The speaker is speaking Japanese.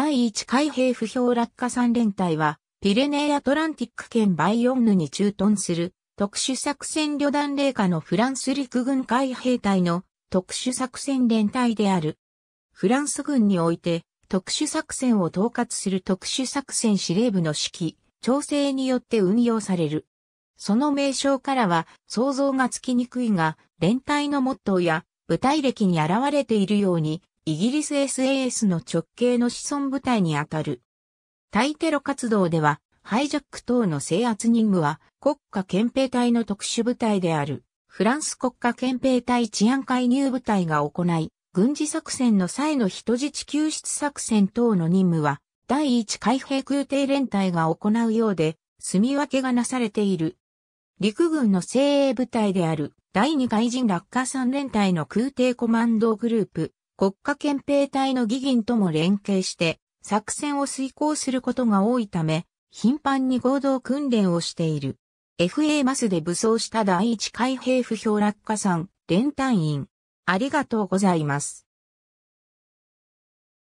第1海兵不評落下3連隊は、ピレネーアトランティック県バイオンヌに駐屯する特殊作戦旅団霊下のフランス陸軍海兵隊の特殊作戦連隊である。フランス軍において特殊作戦を統括する特殊作戦司令部の指揮、調整によって運用される。その名称からは想像がつきにくいが、連隊のモットーや部隊歴に現れているように、イギリス SAS の直系の子孫部隊にあたる。対テロ活動では、ハイジャック等の制圧任務は国家憲兵隊の特殊部隊である、フランス国家憲兵隊治安介入部隊が行い、軍事作戦の際の人質救出作戦等の任務は、第一海兵空挺連隊が行うようで、住み分けがなされている。陸軍の精鋭部隊である第二海人落下3連隊の空挺コマンドグループ、国家憲兵隊の議員とも連携して作戦を遂行することが多いため、頻繁に合同訓練をしている。FA マスで武装した第一海兵不評落下さん、連隊員。ありがとうございます。